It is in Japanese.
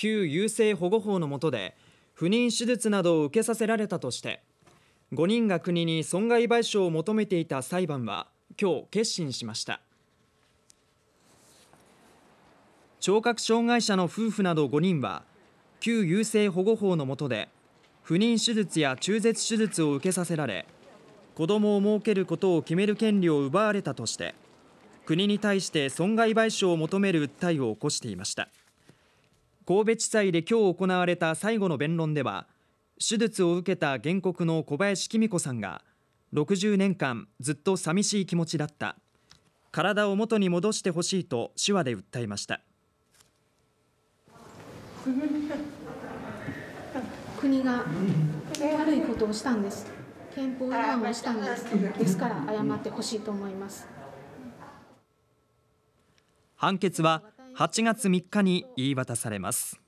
旧優生保護法の下で不妊手術などを受けさせられたとして5人が国に損害賠償を求めていた裁判は今日結審しました聴覚障害者の夫婦など5人は旧優生保護法の下で不妊手術や中絶手術を受けさせられ子供を設けることを決める権利を奪われたとして国に対して損害賠償を求める訴えを起こしていました。神戸地裁で今日行われた最後の弁論では手術を受けた原告の小林公子さんが60年間ずっと寂しい気持ちだった体を元に戻してほしいと手話で訴えました国が悪いことをしたんです憲法違反をしたんですですから謝ってほしいと思います判決は8月3日に言い渡されます。